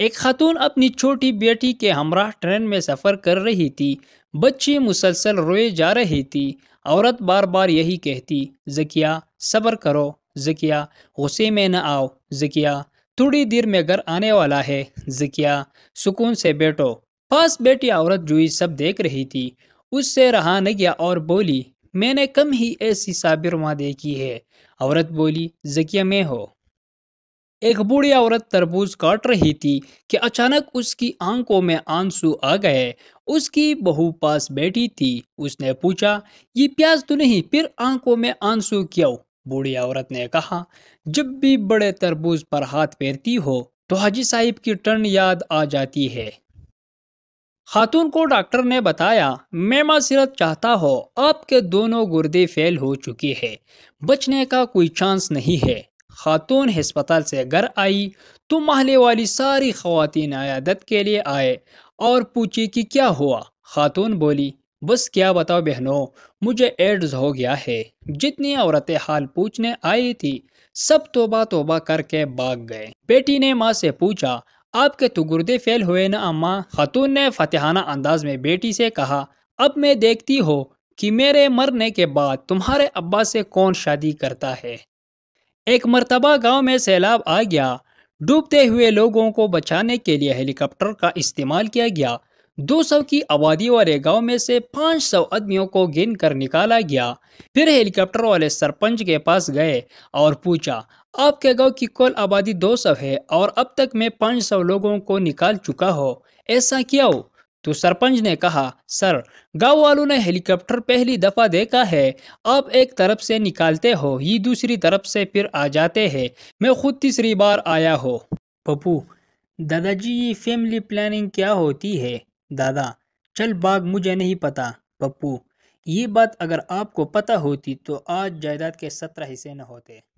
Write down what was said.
एक खातून अपनी छोटी बेटी के हमरा ट्रेन में सफ़र कर रही थी बच्ची मुसलसल रोए जा रही थी औरत बार बार यही कहती जकिया सब्र करो जकिया गुस्से में न आओ जकिया थोड़ी देर में घर आने वाला है जकिया सुकून से बैठो पास बेटी औरत जुई सब देख रही थी उससे रहा न गया और बोली मैंने कम ही ऐसी साबिर माँ देखी है औरत बोली जकिया मैं हो एक बूढ़ी औरत तरबूज काट रही थी कि अचानक उसकी आंखों में आंसू आ गए उसकी बहू पास बैठी थी उसने पूछा ये प्याज तो नहीं फिर आंखों में आंसू क्यों बूढ़ी औरत ने कहा जब भी बड़े तरबूज पर हाथ फेरती हो तो हाजी साहिब की टर्न याद आ जाती है खातून को डॉक्टर ने बताया मैं मासीरत चाहता हो आपके दोनों गुर्दे फेल हो चुके हैं बचने का कोई चांस नहीं है खातून हस्पताल से घर आई तो महले वाली सारी खातन आयादत के लिए आए और पूछी कि क्या हुआ खातून बोली बस क्या बताओ बहनों मुझे एड्स हो गया है जितनी औरतें हाल पूछने आई थी सब तोबा तोबा करके भाग गए बेटी ने माँ से पूछा आपके तो गुर्दे फेल हुए ना अम्मा खातून ने फतेहाना अंदाज में बेटी से कहा अब मैं देखती हो कि मेरे मरने के बाद तुम्हारे अब्बा से कौन शादी करता है एक मरतबा गांव में सैलाब आ गया डूबते हुए लोगों को बचाने के लिए हेलीकॉप्टर का इस्तेमाल किया गया 200 की आबादी वाले गांव में से 500 आदमियों को गिन कर निकाला गया फिर हेलीकॉप्टर वाले सरपंच के पास गए और पूछा आपके गांव की कुल आबादी 200 है और अब तक मैं 500 लोगों को निकाल चुका हो ऐसा क्या हो तो सरपंच ने कहा सर गांव वालों ने हेलीकॉप्टर पहली दफ़ा देखा है आप एक तरफ से निकालते हो ये दूसरी तरफ से फिर आ जाते हैं मैं खुद तीसरी बार आया हो पप्पू दादाजी ये फैमिली प्लानिंग क्या होती है दादा चल बाग मुझे नहीं पता पप्पू ये बात अगर आपको पता होती तो आज जायदाद के सत्रह हिस्से न होते